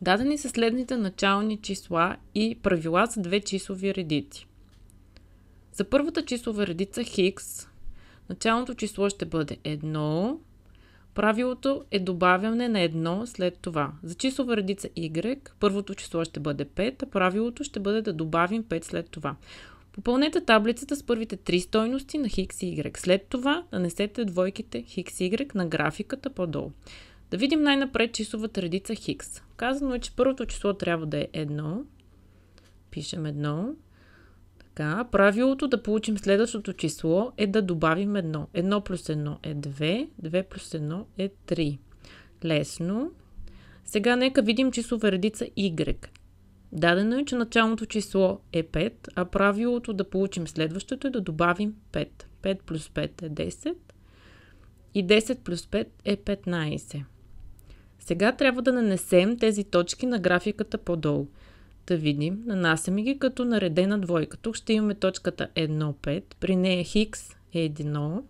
Дадени са следните начални числа и правила за две числови редици. За първата числова редица хикс, началното число ще бъде 1. Правилото е добавяне на 1 след това. За числова редица y, първото число ще бъде 5, а правилото ще бъде да добавим 5 след това. Попълнете таблицата с първите три стойности на хикс и y. След това нанесете двойките хикс и y на графиката по-долу. Да видим най-напред числовата редица хикс. Казано е, че първото число трябва да е 1. Пишем 1. Така, правилото да получим следващото число е да добавим 1. 1 плюс 1 е 2, 2 плюс 1 е 3. Лесно. Сега нека видим числова редица Y. Дадено е, че началното число е 5, а правилото да получим следващото е да добавим 5. 5 плюс 5 е 10 и 10 плюс 5 е 15. Сега трябва да нанесем тези точки на графиката по-долу. Да видим, нанасяме ги като наредена двойка. Тук ще имаме точката 1, 5. При нея хикс е 1,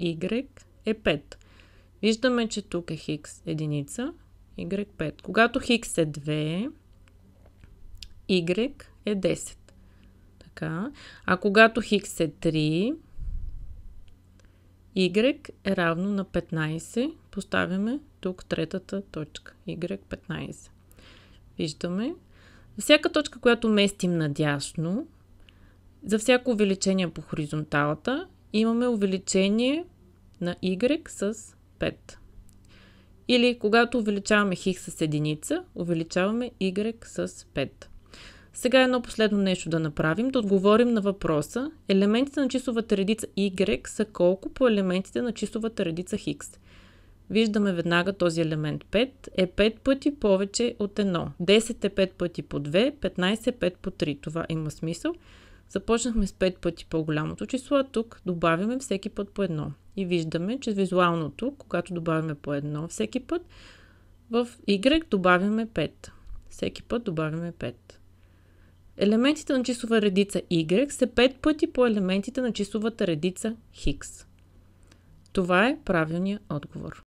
y е 5. Виждаме, че тук е хикс единица, y 5. Когато хикс е 2, y е 10. Така. А когато хикс е 3, y е равно на 15, поставяме тук третата точка, Y15. Виждаме, за всяка точка, която местим надясно, за всяко увеличение по хоризонталата, имаме увеличение на Y с 5. Или когато увеличаваме х с единица, увеличаваме Y с 5. Сега едно последно нещо да направим, да отговорим на въпроса. Елементите на числовата редица Y са колко по елементите на числовата редица Х? виждаме веднага този елемент 5 е 5 пъти повече от 1. 10 е 5 пъти по 2, 15 е 5 по 3. Това има смисъл. Започнахме с 5 пъти по-голямото число, а тук добавяме всеки път по 1. И виждаме, че визуалното, когато добавяме по 1 всеки път, в Y добавяме 5. Всеки път добавяме 5. Елементите на числова редица Y са 5 пъти по елементите на числовата редица Х. Това е правилният отговор.